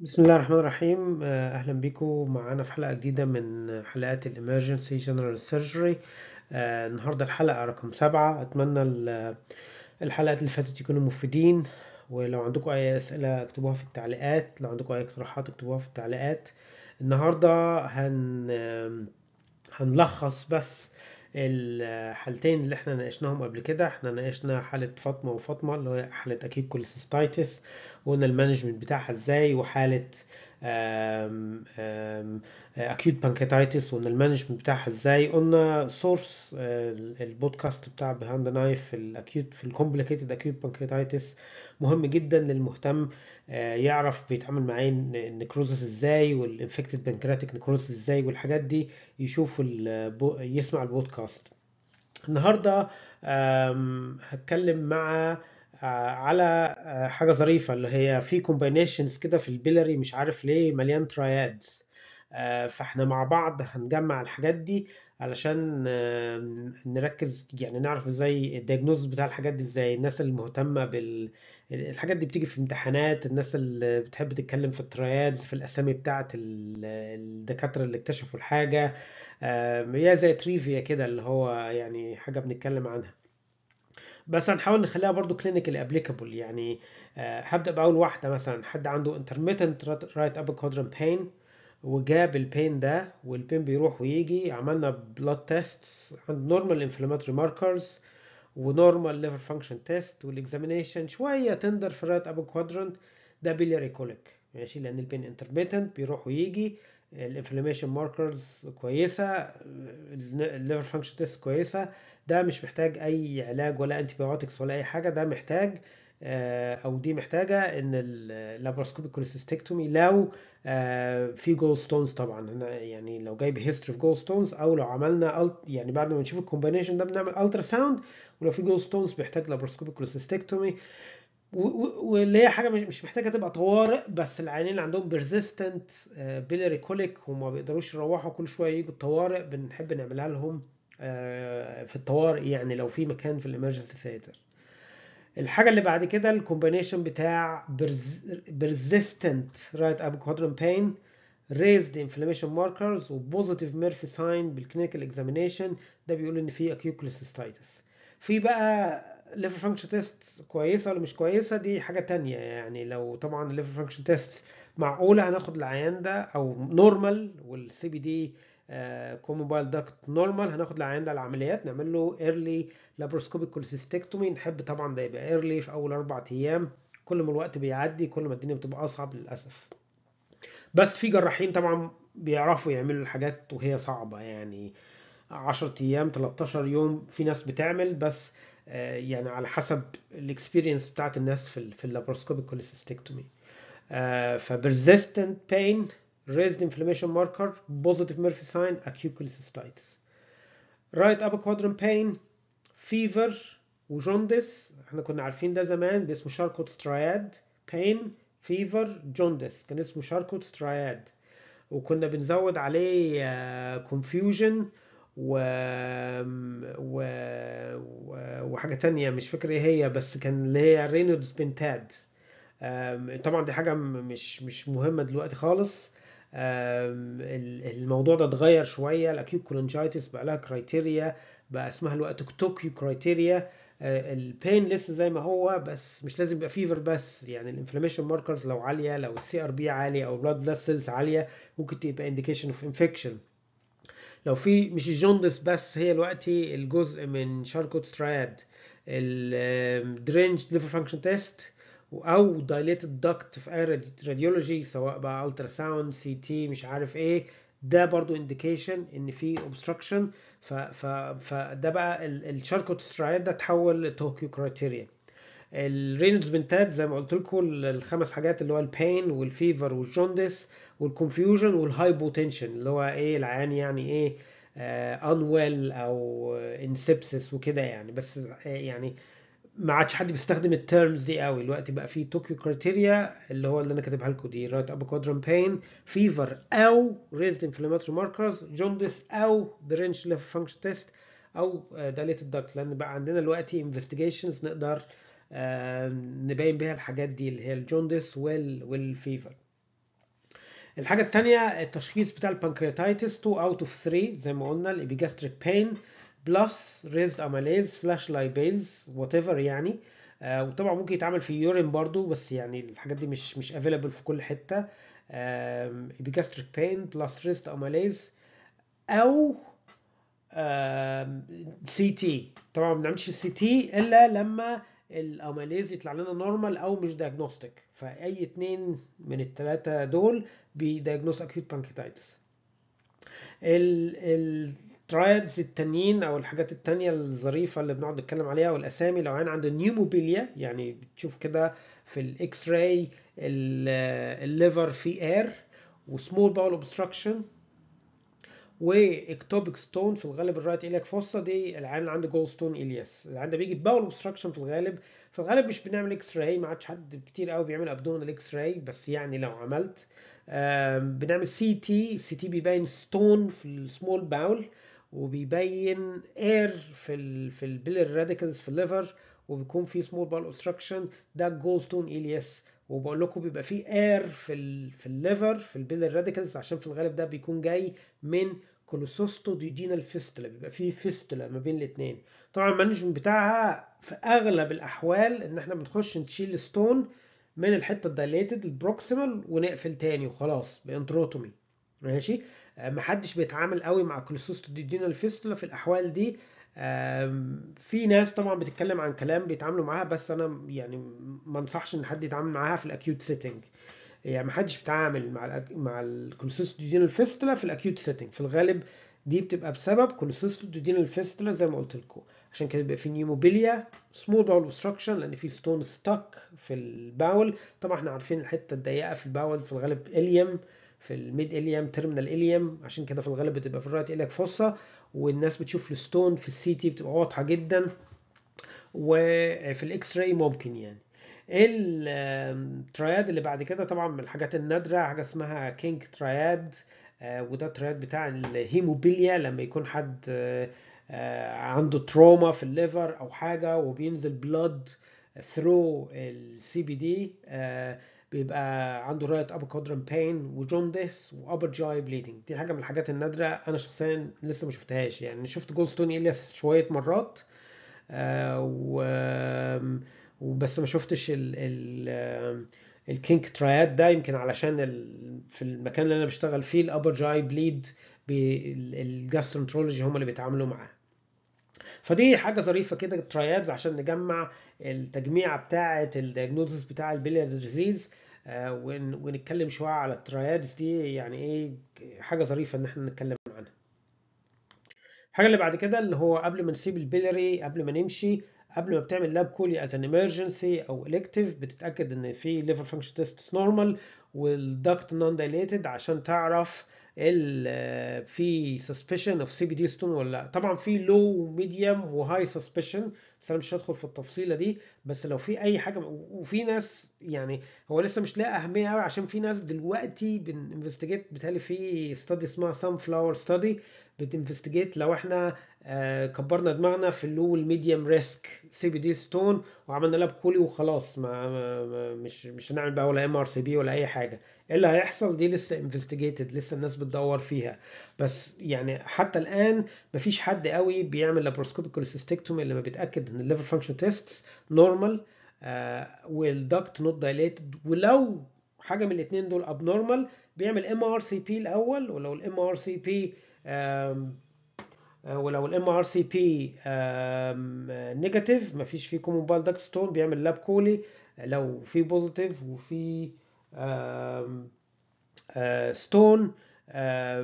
بسم الله الرحمن الرحيم آه، أهلا بكم معانا في حلقة جديدة من حلقات الإمرجنسي جنرال آه، سيرجري النهاردة الحلقة رقم سبعة أتمنى الحلقات اللي فاتت يكونوا مفيدين ولو عندكم أي أسئلة اكتبوها في التعليقات لو عندكم أي اقتراحات اكتبوها في التعليقات النهاردة هن هنلخص بس الحالتين اللي احنا ناقشناهم قبل كده احنا ناقشنا حالة فاطمة وفاطمة اللي هي حالة أكيد كوليسيستايتس وقلنا المانجمنت بتاعها ازاي وحالة اكيوت بانكيتايتس وان المانجمنت بتاعها ازاي قلنا سورس آه، البودكاست بتاع بهاند نايف في الاكيوت في الكومبليكيتد اكيوت بانكيتايتس مهم جدا للمهتم آه، يعرف بيتعامل مع النكروزس إيه ازاي والانفكتد بانكراتيك نكروزس ازاي والحاجات دي يشوف يسمع البودكاست النهارده هتكلم مع على آه، حاجه ظريفه اللي هي في كومباينيشنز كده في البيلري مش عارف ليه مليان ترايادز آه، فاحنا مع بعض هنجمع الحاجات دي علشان نركز يعني نعرف ازاي الدياجنوز بتاع الحاجات دي ازاي الناس المهتمه بال الحاجات دي بتيجي في امتحانات الناس اللي بتحب تتكلم في الترايادز في الاسامي بتاعه الدكاتره اللي اكتشفوا الحاجه هي زي تريفيا كده اللي هو يعني حاجه بنتكلم عنها بس هنحاول نخليها برضو كلينيكال ابليكابل يعني آه، هبدا باول واحده مثلا حد عنده انترميتنت رايت ابر كوادرن بين وجاب البين ده والبين بيروح ويجي عملنا بلاد تيست عند نورمال انفلاماتوري ماركرز ونورمال ليفر فانكشن تيست والاكزامينشن شويه تندر في رايت ابر كوادرن ده بيلياري كوليك ماشي لان البين انترميتنت بيروح ويجي الانفلاميشن ماركرز كويسه الليفر فانكشن تيست كويسه ده مش محتاج اي علاج ولا انتبيوتكس ولا اي حاجه ده محتاج آه، او دي محتاجه ان اللابروسكوبيك كوليستيكتومي لو آه، في جول ستونز طبعا هنا يعني لو جايب هيستوري في جول ستونز او لو عملنا يعني بعد ما نشوف الكومبينيشن ده بنعمل الترا ساوند ولو في جول ستونز محتاج لابروسكوبيك كوليستيكتومي واللي هي حاجه مش محتاجه تبقى طوارئ بس العينين اللي عندهم بيرزيستنت بيلري كوليك وما بيقدروش يروحوا كل شويه يجوا الطوارئ بنحب نعملها لهم آه، في الطوارئ يعني لو في مكان في الامرجنسي ثياتر الحاجه اللي بعد كده الكومبينيشن بتاع persistent right up quadrant pain raised inflammation markers وبوزيتيف ميرفي ساين بالكلينيكال اكزامينيشن ده بيقول ان في acute في بقى ليفر فانكشن تيست كويسه ولا مش كويسه دي حاجه تانية يعني لو طبعا الليفر فانكشن تيست معقوله هناخد العيان ده او نورمال والسي بي دي آه، كوموبايل داكت نورمال هناخد العيان ده العمليات نعمل له ايرلي لابروسكوبيك كولسيستكتومي نحب طبعا ده يبقى ايرلي في اول اربع ايام كل ما الوقت بيعدي كل ما الدنيا بتبقى اصعب للاسف بس في جراحين طبعا بيعرفوا يعملوا الحاجات وهي صعبة يعني 10 ايام 13 يوم في ناس بتعمل بس آه، يعني على حسب الاكسبيرينس بتاعت الناس في في اللابروسكوبيك آه، كوليسيستكتومي فبرزيستنت بين raised inflammation marker, positive Murphy sign, acute cholecystitis. Right upper quadrant pain, fever وجوندس احنا كنا عارفين ده زمان باسمه شاركوت ستراياد بين فيفر جوندس كان اسمه شاركوت ستراياد وكنا بنزود عليه كونفيوجن آه، و... و... و... وحاجة تانية مش فاكر ايه هي بس كان اللي هي رينودز بنتاد طبعا دي حاجة مش مش مهمة دلوقتي خالص الموضوع ده اتغير شويه الاكيوت كولنجايتس بقى لها كرايتيريا بقى اسمها الوقت توكيو كرايتيريا البين لسه زي ما هو بس مش لازم يبقى فيفر بس يعني الانفلاميشن ماركرز لو عاليه لو السي ار بي عالي او بلاد فيسلز عاليه ممكن تبقى انديكيشن اوف انفكشن لو في مش الجوندس بس هي دلوقتي الجزء من شاركوت ستراد الدرينج ليفر فانكشن تيست او دايليتد داكت في اي راديولوجي سواء بقى الترا ساوند سي تي مش عارف ايه ده برضو انديكيشن ان في اوبستراكشن فده بقى الشاركوت سترايد ده اتحول لتوكيو كرايتيريا الرينز بنتات زي ما قلت لكم الخمس حاجات اللي هو البين والفيفر والجوندس والكونفيوجن والهايبوتنشن اللي هو ايه العيان يعني ايه انويل آه، او انسبسس آه، وكده يعني بس آه، يعني ما عادش حد بيستخدم التيرمز دي قوي دلوقتي بقى في طوكيو كريتيريا اللي هو اللي انا كاتبها لكم دي رايت ابو كوادرن بين فيفر او ريزد انفلاماتوري ماركرز جوندس او درينش ليف فانكشن تيست او داليت آه، الدكت لان بقى عندنا دلوقتي انفستيجيشنز نقدر آه، نبين بيها الحاجات دي اللي هي الجوندس والفيفر الحاجه الثانيه التشخيص بتاع البانكرياتايتس 2 اوت اوف 3 زي ما قلنا الابيجاستريك بين بلس ريزد اماليز سلاش لايبيز وات ايفر يعني آه وطبعا ممكن يتعمل في يورين برضو بس يعني الحاجات دي مش مش افيلبل في كل حته بيجاستريك بين بلس ريزد اماليز او سي تي طبعا ما بنعملش السي تي الا لما الاماليز يطلع لنا نورمال او مش دايجنوستيك فاي اتنين من الثلاثه دول بيدايجنوز اكيوت بانكيتايتس الترايدز التانيين او الحاجات التانية الظريفة اللي بنقعد نتكلم عليها والاسامي لو عين عنده النيوموبيليا يعني بتشوف كده في الاكس راي الليفر في اير وسمول باول اوبستراكشن واكتوبك ستون في الغالب الرايت إليك فوسا دي العين اللي عنده جول ستون الياس اللي عنده بيجي باول اوبستراكشن في الغالب في الغالب مش بنعمل اكس راي ما عادش حد كتير قوي بيعمل ابدون اكس راي بس يعني لو عملت بنعمل سي تي سي تي بيبين ستون في السمول باول وبيبين اير في الـ في البيلر راديكلز في الليفر وبيكون في سمول بال اوبستراكشن ده الجول ستون الياس وبقول لكم بيبقى في اير في الـ في الليفر في البيلر راديكلز عشان في الغالب ده بيكون جاي من كولوسوستو ديودينال فيستلا بيبقى في فيستلا ما بين الاثنين طبعا المانجمنت بتاعها في اغلب الاحوال ان احنا بنخش نشيل ستون من الحته الدايليتد البروكسيمال ونقفل تاني وخلاص بانتروتومي ماشي محدش بيتعامل قوي مع كولوسوستودينا الفيستولا في الاحوال دي في ناس طبعا بتتكلم عن كلام بيتعاملوا معاها بس انا يعني ما انصحش ان حد يتعامل معاها في الاكيوت سيتنج يعني ما حدش بيتعامل مع الـ مع الكولوسيستودينال فيستولا في الاكيوت سيتنج في الغالب دي بتبقى بسبب كولوسيستودينال فيستولا زي ما قلت لكم عشان كده بيبقى في نيموبيليا سمول باول اوبستراكشن لان في ستون ستاك في الباول طبعا احنا عارفين الحته الضيقه في الباول في الغالب اليم في الميد اليم تيرمينال اليم عشان كده في الغالب بتبقى في الرايت اليك فصه والناس بتشوف الستون في السي تي بتبقى واضحه جدا وفي الاكس راي ممكن يعني التراياد اللي بعد كده طبعا من الحاجات النادره حاجه اسمها كينج تراياد آه، وده ترياد بتاع الهيموبيليا لما يكون حد آه، عنده تروما في الليفر او حاجه وبينزل بلود ثرو السي بي دي بيبقى عنده رايت اب كودرن بين وجوندس وابر جاي بليدنج دي حاجه من الحاجات النادره انا شخصيا لسه ما شفتهاش يعني شفت جولستون الياس شويه مرات آه، و وبس ما شفتش ال ال الكينك ترايات ده يمكن علشان ال... في المكان اللي انا بشتغل فيه الابر جاي بليد بالجاسترونترولوجي هم اللي بيتعاملوا معاه فدي حاجه ظريفه كده ترايادز عشان نجمع التجميعه بتاعه الدياجنوزز بتاع البليار آه، ديزيز ونتكلم شويه على الترايادز دي يعني ايه حاجه ظريفه ان احنا نتكلم عنها الحاجه اللي بعد كده اللي هو قبل ما نسيب البيلري قبل ما نمشي قبل ما بتعمل لاب كولي از ان ايمرجنسي او الكتيف بتتاكد ان في ليفر فانكشن تيست نورمال والدكت نون دايليتد عشان تعرف في سسبشن اوف سي بي دي ستون ولا لا طبعا في لو وميديوم وهاي سسبشن بس انا مش هدخل في التفصيله دي بس لو في اي حاجه وفي ناس يعني هو لسه مش لاقي اهميه قوي عشان في ناس دلوقتي بنفستيجيت بتهيألي في ستادي اسمها سان فلاور ستادي بتنفستيجيت لو احنا آه، كبرنا دماغنا في اللو والميديم ريسك سي بي دي ستون وعملنا لها بكولي وخلاص ما, مش مش هنعمل بقى ولا ام ار سي بي ولا اي حاجه ايه اللي هيحصل دي لسه انفستيجيتد لسه الناس بتدور فيها بس يعني حتى الان مفيش حد قوي بيعمل لابروسكوبيك كوليستيكتومي اللي ما بيتاكد ان الليفر فانكشن تيست نورمال والدكت نوت دايليتد ولو حاجه من الاثنين دول اب نورمال بيعمل ام ار سي بي الاول ولو الام ار سي بي آه، ولو الام ار سي بي نيجاتيف مفيش فيه كومون بال ستون بيعمل لاب كولي لو في بوزيتيف وفي ستون آه، آه،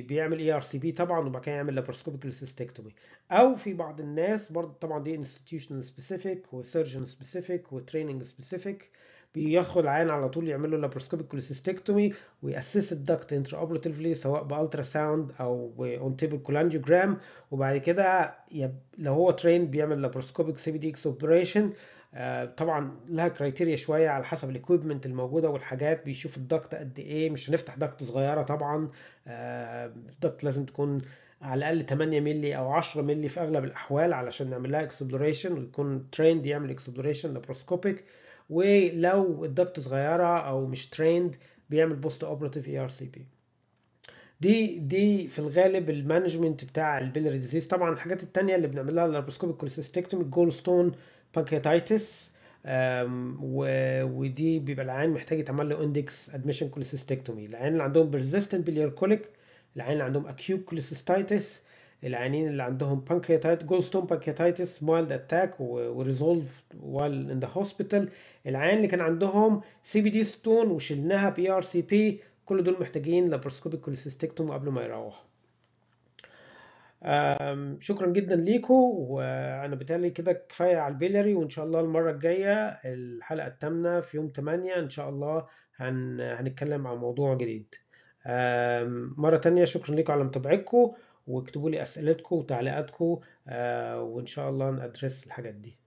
بيعمل اي ار سي بي طبعا وبعد كده يعمل لابروسكوبيك سيستكتومي او في بعض الناس برضه طبعا دي انستتيوشنال سبيسيفيك وسيرجن سبيسيفيك وتريننج سبيسيفيك بياخد عيان على طول يعمل له لابروسكوبيك كوليسيستكتومي ويأسس الدكت انترا اوبراتيفلي سواء بالترا ساوند او اون تيبل كولانجيوجرام وبعد كده لو هو ترين بيعمل لابروسكوبيك سي بي دي اكس اوبريشن طبعا لها كرايتيريا شويه على حسب الاكويبمنت الموجوده والحاجات بيشوف الضغط قد ايه مش هنفتح ضغط صغيره طبعا آه، الضغط لازم تكون على الاقل 8 مللي او 10 مللي في اغلب الاحوال علشان نعمل لها اكسبلوريشن ويكون تريند يعمل اكسبلوريشن لابروسكوبيك آه ولو الدكت صغيره او مش تريند بيعمل بوست اوبراتيف اي ار سي بي دي دي في الغالب المانجمنت بتاع البيلري ديزيز طبعا الحاجات التانية اللي بنعملها لابروسكوبيك كوليسيستكتومي الجول ستون بانكرياتايتس ودي بيبقى العيان محتاج يتعمل له اندكس ادمشن كوليسيستكتومي العيان اللي عندهم بيرزيستنت كوليك العيان اللي عندهم اكيوت كوليسيستايتس العيانين اللي عندهم بانكرياتايت جولستون بانكرياتايتس مايلد اتاك وريزولف وايل ان ذا هوسبيتال العيان اللي كان عندهم سي بي دي ستون وشلناها بي ار سي بي كل دول محتاجين لابروسكوبيك كوليسيستكتوم قبل ما يروح شكرا جدا ليكم وانا بتالي كده كفايه على البيلاري وان شاء الله المره الجايه الحلقه الثامنه في يوم 8 ان شاء الله هن... هنتكلم عن موضوع جديد مره تانية شكرا لكم على متابعتكم واكتبوا لي اسئلتكم وتعليقاتكم آه، وان شاء الله ندرس الحاجات دي